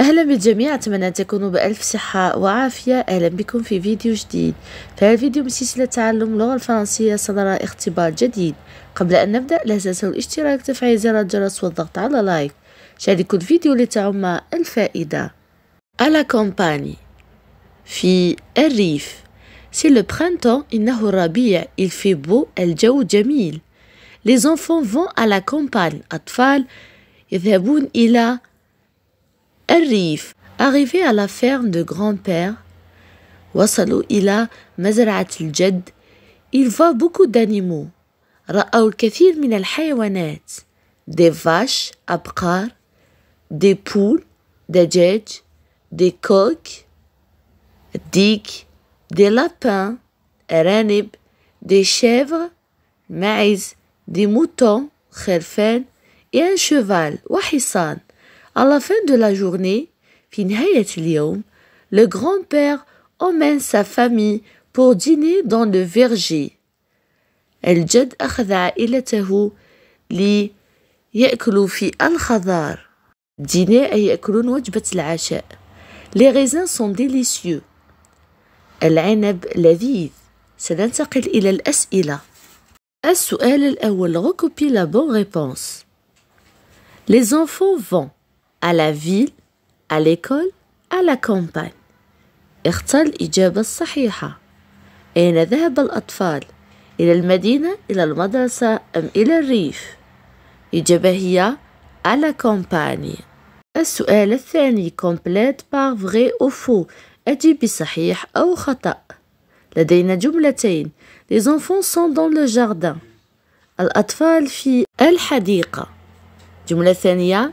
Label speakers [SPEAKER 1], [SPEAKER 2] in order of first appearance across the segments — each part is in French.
[SPEAKER 1] أهلا بالجميع أتمنى أن تكونوا بألف صحة وعافية أهلا بكم في فيديو جديد في الفيديو من سلسلة تعلم اللغة الفرنسية صدر اختبار جديد قبل أن نبدأ لا تنسوا الاشتراك تفعيل زر الجرس والضغط على لايك شاركوا الفيديو لتعم الفائدة على كومباني في الريف سي لو برينتون إنه الربيع il fait beau الجو جميل les enfants vont à la campagne أطفال يذهبون إلى الريف Arrivé à la ferme de grand-père, وصلوا إلى مزرعة الجد. Il voit beaucoup d'animaux. رأوا الكثير من الحيوانات. Des vaches, أبقار. Des poules, دجاج. Des coqs, ديك. Des lapins, أرانب. Des chèvres, maïs, Des moutons, خرفان. Et un cheval, وحصان. À la fin de la journée, le grand-père emmène sa famille pour dîner dans le verger. الجد أخذ عائلته ليأكلوا في الخضار. Dîner أي يأكلون وجبة العشاء. Les raisins sont délicieux. العنب لذيذ. سننتقل إلى الأسئلة. السؤال الأول recopie la bonne réponse. Les enfants vont. à la ville à l'école à la campagne اختل الإجابة الصحيحة أين ذهب الأطفال إلى المدينة إلى المدرسة أم إلى الريف إجابة هي à la campagne السؤال الثاني complète par vrai ou faux أجيب بصحيح أو خطأ لدينا جملتين Les enfants sont dans le jardin الأطفال في الحديقة جملة ثانية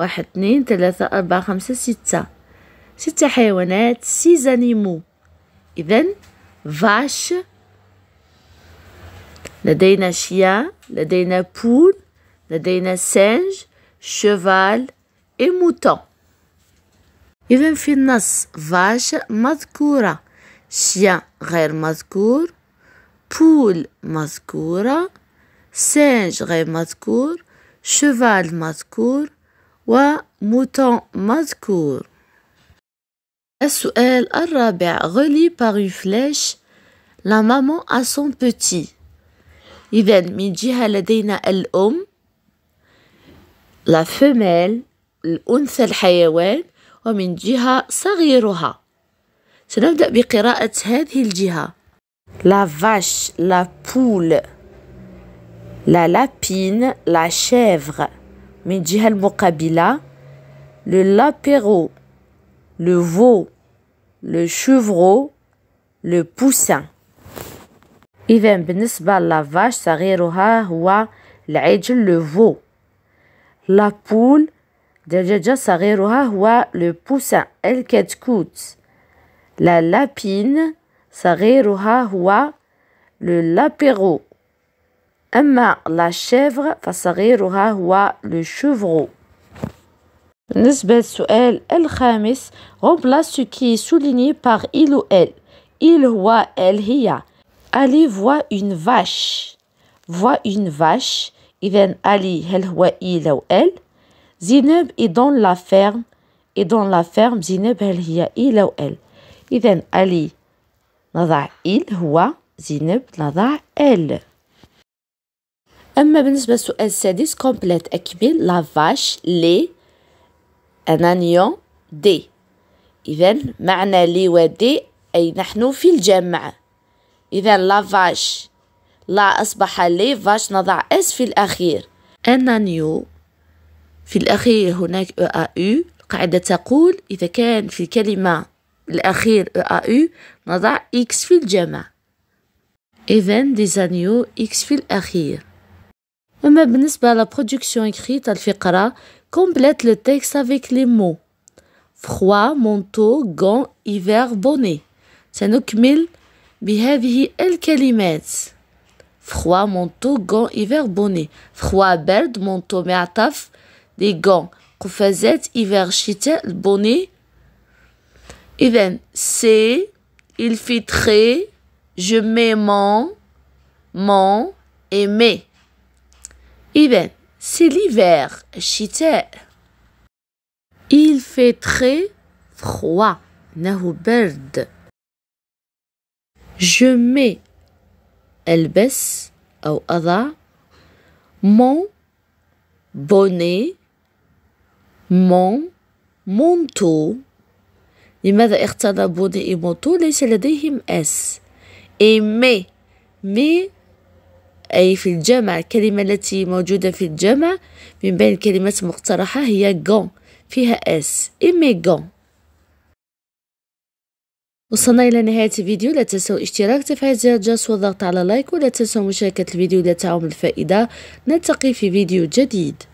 [SPEAKER 1] واحد اثنين ثلاثة أربعة خمسة ستة ستة حيوانات سيز أنيمو إذا فاش لدينا شيا لدينا بول لدينا سنج إي إموتون إذا في النص فاش مذكورة شيا غير مذكور بول مذكورة سنج غير مذكور شفال مذكور وموتون مذكور السؤال الرابع غلي par une flèche la maman à son petit إذا من جهة لدينا الأم لا فيميل الأنثى الحيوان ومن جهة صغيرها سنبدأ بقراءة هذه الجهة لا فاش لا بول لا لابين لا شيفغ من جهة المقابلة le lapéro, le veau, le chevreau, le poussin. إذا بالنسبة لافاش صغيرها هو العجل le veau. La poule دجاجة صغيرها هو le poussin elle كتكوت. La lapine صغيرها هو le lapéro la chèvre, شيفغ فصغيرها هو لو شوفرو بالنسبة للسؤال الخامس remplace ce qui est souligné par il ou elle il هو elle هي Ali voit une vache voit une vache إذا Ali هل هو il أو elle Zineb est dans la ferme et dans la ferme Zineb هل هي il أو elle إذا Ali نضع il هو Zineb نضع elle أما بالنسبة للسؤال السادس كومبليت أكمل فاش لي أنانيون دي إذا معنى لي ودي أي نحن في الجمع إذا لا فاش لا أصبح لي فاش نضع اس في الأخير أنانيو في الأخير هناك أ e أو القاعدة تقول إذا كان في الكلمة الأخير أ e أو نضع إكس في الجمع إذا ديزانيو إكس في الأخير Mais par la production écrite, al complète le texte avec les mots froid, manteau, gants, hiver, bonnet. سنكمل بهذه الكلمات froid, manteau, gants, hiver, bonnet. Froid, برد, manteau, taf des gants, قفازات, hiver, شتاء, bonnet. Even, c'est, il fait très, je mets mon, mon et eh bien, c'est l'hiver, chita. Il fait très froid, n'a ou bird. Je mets, elle baisse, ou other, mon bonnet, mon manteau. Il m'a dit que le bonnet et le manteau, il s'est dit que le bonnet S. Et, mets mais, أي في الجمع الكلمة التي موجودة في الجمع من بين الكلمات المقترحة هي غون فيها اس إمي غون وصلنا إلى نهاية الفيديو لا تنسوا الاشتراك تفعيل زر الجرس والضغط على لايك ولا تنسوا مشاركة الفيديو لتعم الفائدة نلتقي في فيديو جديد